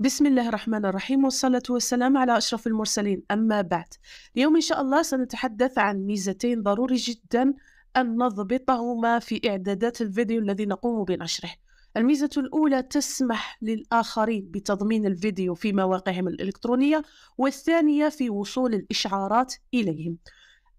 بسم الله الرحمن الرحيم والصلاة والسلام على أشرف المرسلين أما بعد اليوم إن شاء الله سنتحدث عن ميزتين ضروري جدا أن نضبطهما في إعدادات الفيديو الذي نقوم بنشره الميزة الأولى تسمح للآخرين بتضمين الفيديو في مواقعهم الإلكترونية والثانية في وصول الإشعارات إليهم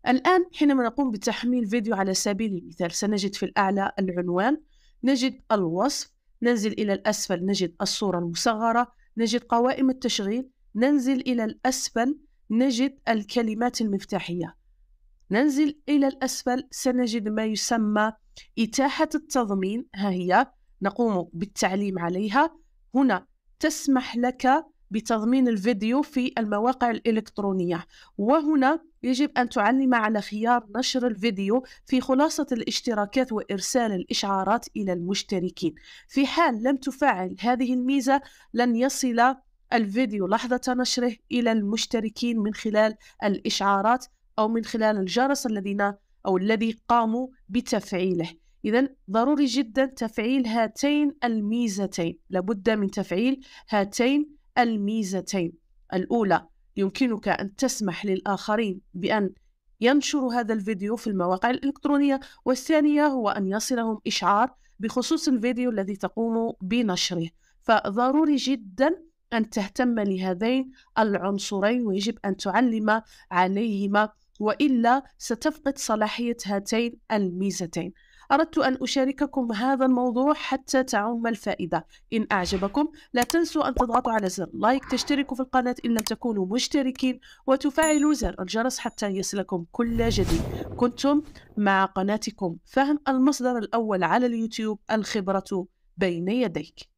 الآن حينما نقوم بتحميل فيديو على سبيل المثال سنجد في الأعلى العنوان نجد الوصف ننزل إلى الأسفل نجد الصورة المصغرة نجد قوائم التشغيل ننزل إلى الأسفل نجد الكلمات المفتاحية ننزل إلى الأسفل سنجد ما يسمى إتاحة التضمين ها هي نقوم بالتعليم عليها هنا تسمح لك بتضمين الفيديو في المواقع الإلكترونية وهنا يجب أن تعلم على خيار نشر الفيديو في خلاصة الاشتراكات وإرسال الإشعارات إلى المشتركين في حال لم تفعل هذه الميزة لن يصل الفيديو لحظة نشره إلى المشتركين من خلال الإشعارات أو من خلال الجرس الذين أو الذي قاموا بتفعيله إذا ضروري جدا تفعيل هاتين الميزتين لابد من تفعيل هاتين الميزتين الأولى يمكنك أن تسمح للآخرين بأن ينشروا هذا الفيديو في المواقع الإلكترونية والثانية هو أن يصلهم إشعار بخصوص الفيديو الذي تقوم بنشره فضروري جدا أن تهتم لهذين العنصرين ويجب أن تعلم عليهما وإلا ستفقد صلاحية هاتين الميزتين أردت أن أشارككم هذا الموضوع حتى تعم الفائدة إن أعجبكم لا تنسوا أن تضغطوا على زر لايك تشتركوا في القناة إن لم تكونوا مشتركين وتفعلوا زر الجرس حتى يصلكم كل جديد كنتم مع قناتكم فهم المصدر الأول على اليوتيوب الخبرة بين يديك